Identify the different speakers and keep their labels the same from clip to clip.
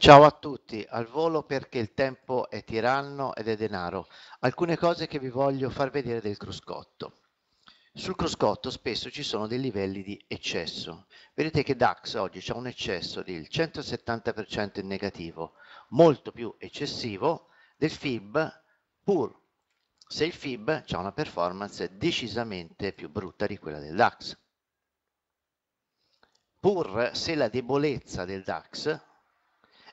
Speaker 1: Ciao a tutti, al volo perché il tempo è tiranno ed è denaro. Alcune cose che vi voglio far vedere del cruscotto. Sul cruscotto spesso ci sono dei livelli di eccesso. Vedete che DAX oggi ha un eccesso del 170% in negativo, molto più eccessivo del FIB pur se il FIB ha una performance decisamente più brutta di quella del DAX. Pur se la debolezza del DAX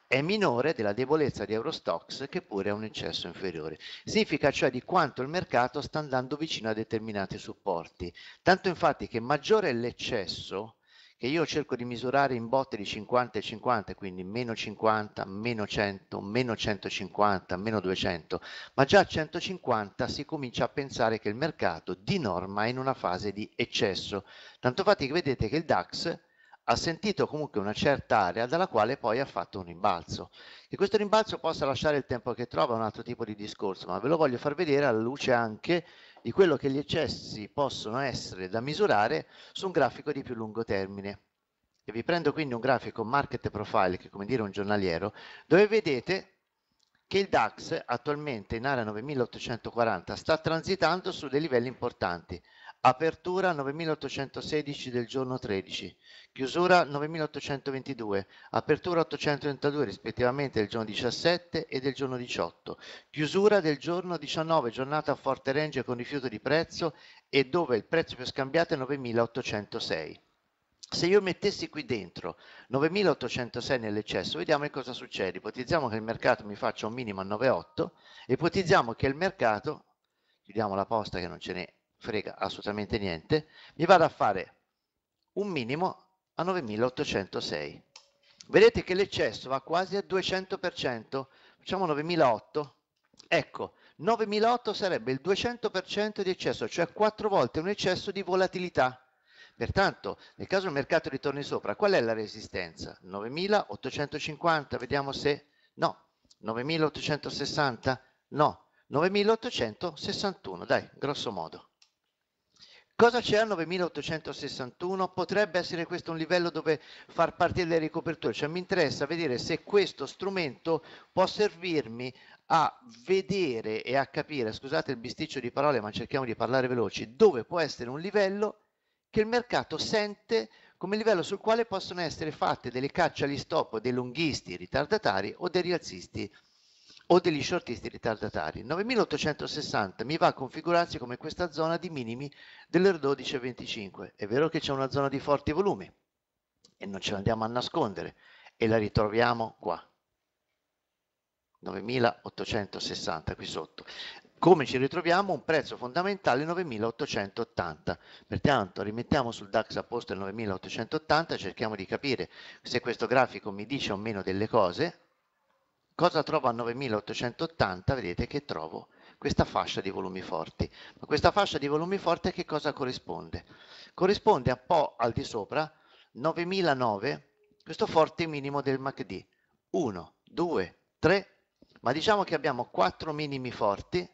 Speaker 1: è minore della debolezza di Eurostox che pure è un eccesso inferiore. Significa cioè di quanto il mercato sta andando vicino a determinati supporti. Tanto infatti che maggiore è l'eccesso, che io cerco di misurare in botte di 50 e 50, quindi meno 50, meno 100, meno 150, meno 200, ma già a 150 si comincia a pensare che il mercato di norma è in una fase di eccesso. Tanto infatti che vedete che il DAX ha sentito comunque una certa area dalla quale poi ha fatto un rimbalzo. Che questo rimbalzo possa lasciare il tempo che trova è un altro tipo di discorso, ma ve lo voglio far vedere alla luce anche di quello che gli eccessi possono essere da misurare su un grafico di più lungo termine. E vi prendo quindi un grafico market profile, che è come dire un giornaliero, dove vedete che il DAX attualmente in area 9840 sta transitando su dei livelli importanti. Apertura 9816 del giorno 13, chiusura 9822, apertura 832 rispettivamente del giorno 17 e del giorno 18, chiusura del giorno 19, giornata a forte range con rifiuto di prezzo e dove il prezzo più scambiato è 9806. Se io mettessi qui dentro 9806 nell'eccesso, vediamo che cosa succede. Ipotizziamo che il mercato mi faccia un minimo a 9,8, e ipotizziamo che il mercato, chiudiamo la posta che non ce n'è frega assolutamente niente, mi vado a fare un minimo a 9806. Vedete che l'eccesso va quasi al 200%, facciamo 9008. Ecco, 9008 sarebbe il 200% di eccesso, cioè quattro volte un eccesso di volatilità. Pertanto, nel caso il mercato ritorni sopra, qual è la resistenza? 9850, vediamo se... No, 9860? No, 9861, dai, grosso modo. Cosa c'è a 9861? Potrebbe essere questo un livello dove far partire le ricoperture, cioè mi interessa vedere se questo strumento può servirmi a vedere e a capire, scusate il bisticcio di parole ma cerchiamo di parlare veloci, dove può essere un livello che il mercato sente come livello sul quale possono essere fatte delle cacce agli stop dei lunghisti ritardatari o dei rialzisti o degli shortisti ritardatari. 9860 mi va a configurarsi come questa zona di minimi delle 12.25. È vero che c'è una zona di forti volumi e non ce la andiamo a nascondere e la ritroviamo qua. 9860 qui sotto. Come ci ritroviamo? Un prezzo fondamentale 9880. Pertanto rimettiamo sul DAX a posto il 9880, cerchiamo di capire se questo grafico mi dice o meno delle cose, Cosa trovo a 9880? Vedete che trovo questa fascia di volumi forti. Ma questa fascia di volumi forti a che cosa corrisponde? Corrisponde a po' al di sopra 9009, questo forte minimo del MACD. 1, 2, 3, ma diciamo che abbiamo 4 minimi forti,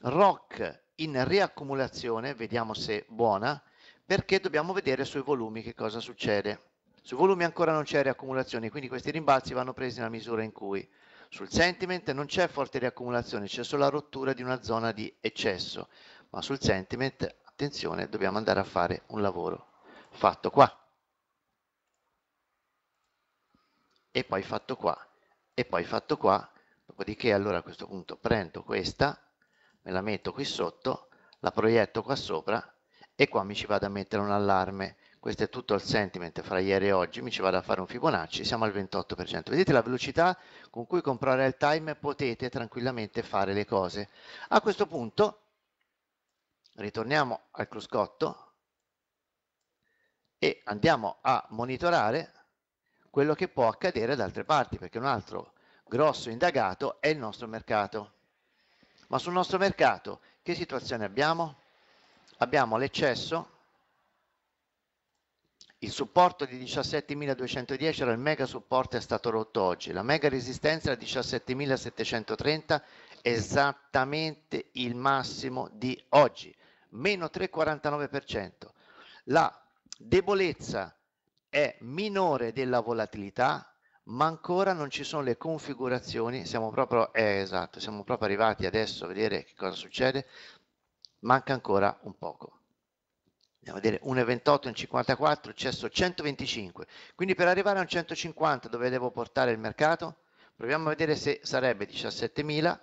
Speaker 1: ROC in riaccumulazione, vediamo se buona, perché dobbiamo vedere sui volumi che cosa succede. Su volumi ancora non c'è riaccumulazione, quindi questi rimbalzi vanno presi nella misura in cui sul sentiment non c'è forte riaccumulazione, c'è solo la rottura di una zona di eccesso, ma sul sentiment, attenzione, dobbiamo andare a fare un lavoro fatto qua. E poi fatto qua, e poi fatto qua, dopodiché allora a questo punto prendo questa, me la metto qui sotto, la proietto qua sopra e qua mi ci vado a mettere un allarme questo è tutto il sentiment fra ieri e oggi, mi ci vado a fare un Fibonacci, siamo al 28%. Vedete la velocità con cui comprare real Time potete tranquillamente fare le cose. A questo punto ritorniamo al cruscotto e andiamo a monitorare quello che può accadere ad altre parti, perché un altro grosso indagato è il nostro mercato. Ma sul nostro mercato che situazione abbiamo? Abbiamo l'eccesso il supporto di 17.210 era il mega supporto è stato rotto oggi, la mega resistenza era 17.730, esattamente il massimo di oggi, meno 3,49%. La debolezza è minore della volatilità, ma ancora non ci sono le configurazioni, siamo proprio, eh, esatto, siamo proprio arrivati adesso a vedere che cosa succede, manca ancora un poco andiamo a vedere 1,28, in 54 eccesso 125. Quindi per arrivare a un 150 dove devo portare il mercato? Proviamo a vedere se sarebbe 17.000,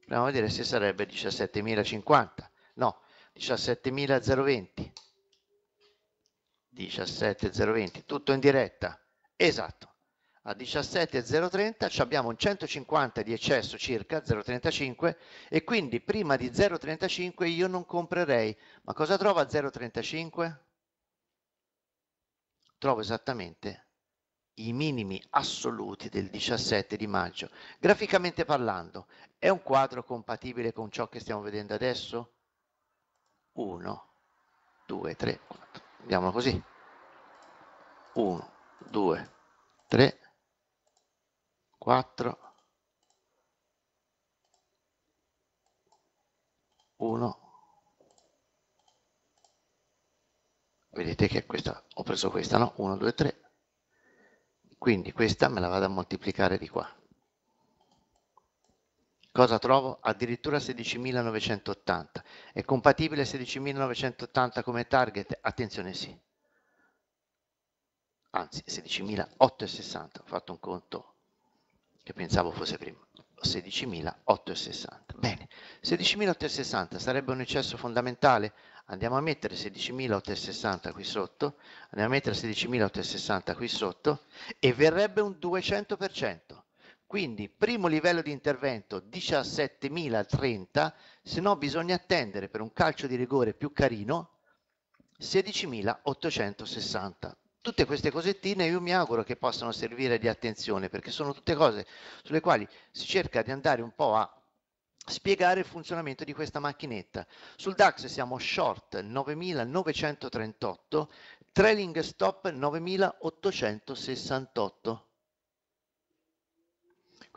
Speaker 1: proviamo a vedere se sarebbe 17.050. No, 17.020. 17.020, tutto in diretta. Esatto a 17,030 abbiamo un 150 di eccesso circa 0,35 e quindi prima di 0,35 io non comprerei ma cosa trovo a 0,35? trovo esattamente i minimi assoluti del 17 di maggio graficamente parlando è un quadro compatibile con ciò che stiamo vedendo adesso? 1 2 3 4 vediamolo così 1 2 3 4, 1, vedete che questa, ho preso questa, no? 1, 2, 3, quindi questa me la vado a moltiplicare di qua. Cosa trovo? Addirittura 16.980. È compatibile 16.980 come target? Attenzione sì. Anzi, 16.860, ho fatto un conto che pensavo fosse prima, 16.860. Bene, 16.860 sarebbe un eccesso fondamentale? Andiamo a mettere 16.860 qui sotto, andiamo a mettere 16.860 qui sotto e verrebbe un 200%. Quindi primo livello di intervento 17.030, se no bisogna attendere per un calcio di rigore più carino 16.860 tutte queste cosettine io mi auguro che possano servire di attenzione perché sono tutte cose sulle quali si cerca di andare un po' a spiegare il funzionamento di questa macchinetta. Sul DAX siamo short 9938, trailing stop 9868.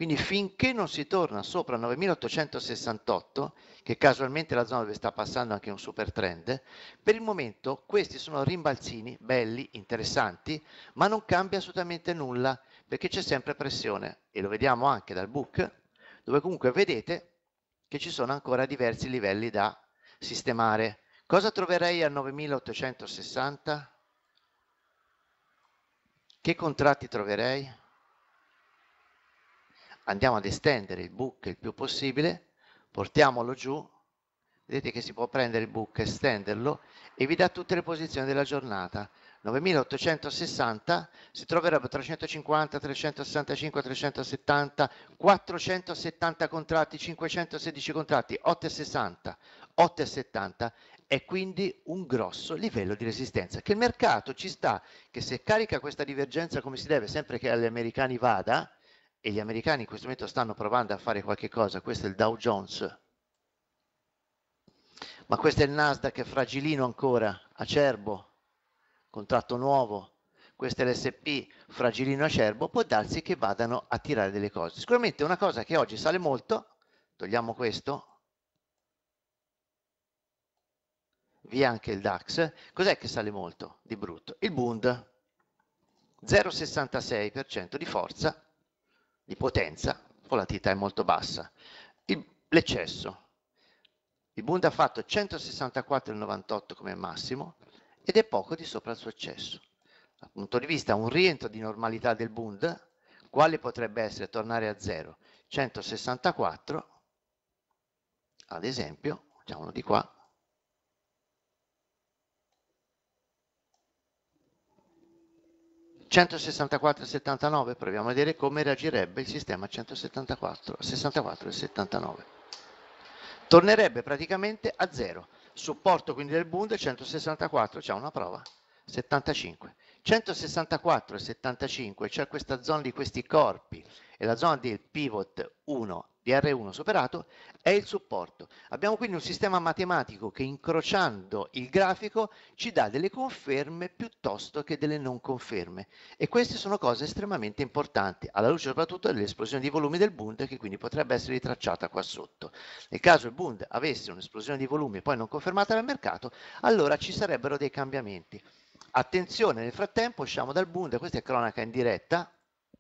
Speaker 1: Quindi finché non si torna sopra 9868, che casualmente è la zona dove sta passando anche un super trend, per il momento questi sono rimbalzini belli, interessanti, ma non cambia assolutamente nulla perché c'è sempre pressione e lo vediamo anche dal book, dove comunque vedete che ci sono ancora diversi livelli da sistemare. Cosa troverei a 9860? Che contratti troverei? andiamo ad estendere il book il più possibile, portiamolo giù, vedete che si può prendere il book, estenderlo e vi dà tutte le posizioni della giornata. 9860 si troverebbe 350, 365, 370, 470 contratti, 516 contratti, 860, 870 è quindi un grosso livello di resistenza che il mercato ci sta che se carica questa divergenza come si deve sempre che agli americani vada e gli americani in questo momento stanno provando a fare qualche cosa, questo è il Dow Jones, ma questo è il Nasdaq fragilino ancora, acerbo, contratto nuovo, questo è l'SP fragilino acerbo, può darsi che vadano a tirare delle cose. Sicuramente una cosa che oggi sale molto, togliamo questo, via anche il DAX, cos'è che sale molto di brutto? Il Bund, 0,66% di forza, di potenza, volatilità è molto bassa. L'eccesso. Il Bund ha fatto 164,98 come massimo ed è poco di sopra il suo eccesso. Dal punto di vista un rientro di normalità del Bund, quale potrebbe essere tornare a zero? 164, ad esempio, facciamolo di qua, 164 e 79, proviamo a vedere come reagirebbe il sistema 164 e 79. Tornerebbe praticamente a zero. Supporto quindi del Bund 164, c'è una prova, 75. 164 e 75, c'è questa zona di questi corpi, è la zona del pivot 1 di R1 superato è il supporto. Abbiamo quindi un sistema matematico che incrociando il grafico ci dà delle conferme piuttosto che delle non conferme e queste sono cose estremamente importanti alla luce soprattutto dell'esplosione di volumi del Bund che quindi potrebbe essere ritracciata qua sotto. Nel caso il Bund avesse un'esplosione di volumi poi non confermata dal mercato allora ci sarebbero dei cambiamenti. Attenzione, nel frattempo usciamo dal Bund, questa è cronaca in diretta,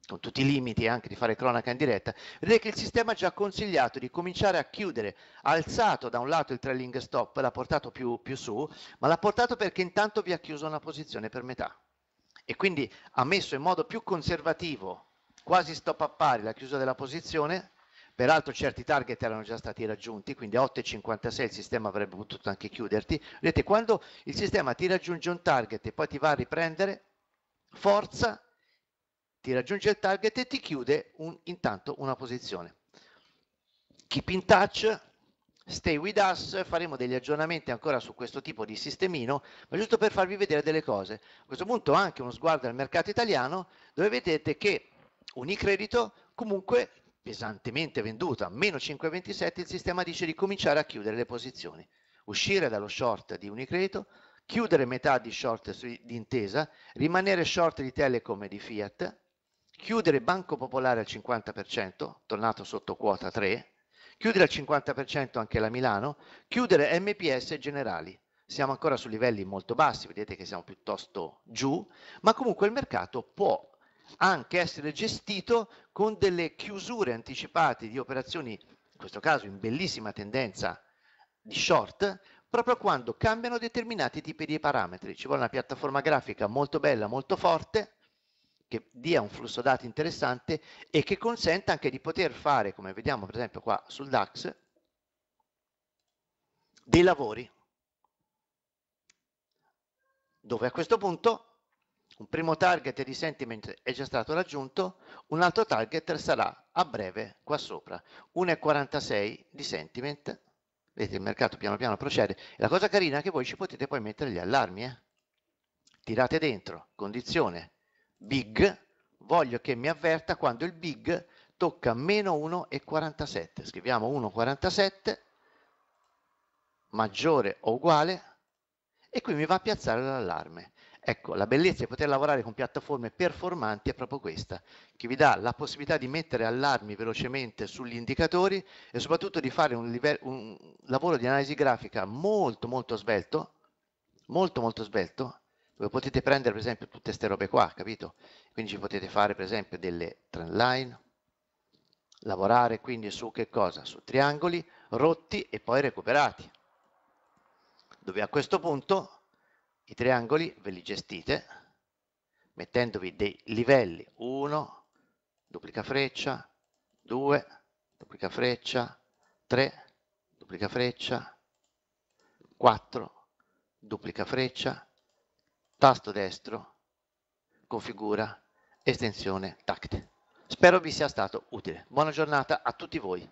Speaker 1: con tutti i limiti eh, anche di fare cronaca in diretta, vedete che il sistema ha già consigliato di cominciare a chiudere, ha alzato da un lato il trailing stop, l'ha portato più, più su, ma l'ha portato perché intanto vi ha chiuso una posizione per metà e quindi ha messo in modo più conservativo, quasi stop a pari, la chiusa della posizione, peraltro certi target erano già stati raggiunti, quindi a 8,56 il sistema avrebbe potuto anche chiuderti, vedete quando il sistema ti raggiunge un target e poi ti va a riprendere, forza ti raggiunge il target e ti chiude un, intanto una posizione. Keep in touch, stay with us, faremo degli aggiornamenti ancora su questo tipo di sistemino, ma giusto per farvi vedere delle cose. A questo punto anche uno sguardo al mercato italiano, dove vedete che Unicredito comunque pesantemente venduta, meno 5,27, il sistema dice di cominciare a chiudere le posizioni, uscire dallo short di Unicredito, chiudere metà di short di intesa, rimanere short di Telecom e di Fiat, chiudere Banco Popolare al 50%, tornato sotto quota 3, chiudere al 50% anche la Milano, chiudere MPS e Generali. Siamo ancora su livelli molto bassi, vedete che siamo piuttosto giù, ma comunque il mercato può anche essere gestito con delle chiusure anticipate di operazioni, in questo caso in bellissima tendenza di short, proprio quando cambiano determinati tipi di parametri. Ci vuole una piattaforma grafica molto bella, molto forte, che dia un flusso dati interessante e che consenta anche di poter fare, come vediamo per esempio qua sul DAX, dei lavori, dove a questo punto un primo target di sentiment è già stato raggiunto, un altro target sarà a breve qua sopra, 1,46 di sentiment, vedete il mercato piano piano procede, la cosa carina è che voi ci potete poi mettere gli allarmi, eh? tirate dentro, condizione, big, voglio che mi avverta quando il big tocca meno 1,47. Scriviamo 1,47 maggiore o uguale e qui mi va a piazzare l'allarme. Ecco, la bellezza di poter lavorare con piattaforme performanti è proprio questa, che vi dà la possibilità di mettere allarmi velocemente sugli indicatori e soprattutto di fare un, livello, un lavoro di analisi grafica molto molto svelto, molto molto svelto, dove potete prendere per esempio tutte queste robe qua, capito? Quindi ci potete fare per esempio delle trend line, lavorare quindi su che cosa? Su triangoli rotti e poi recuperati, dove a questo punto i triangoli ve li gestite mettendovi dei livelli 1, duplica freccia, 2, duplica freccia, 3, duplica freccia, 4, duplica freccia, tasto destro, configura, estensione, tact. Spero vi sia stato utile. Buona giornata a tutti voi.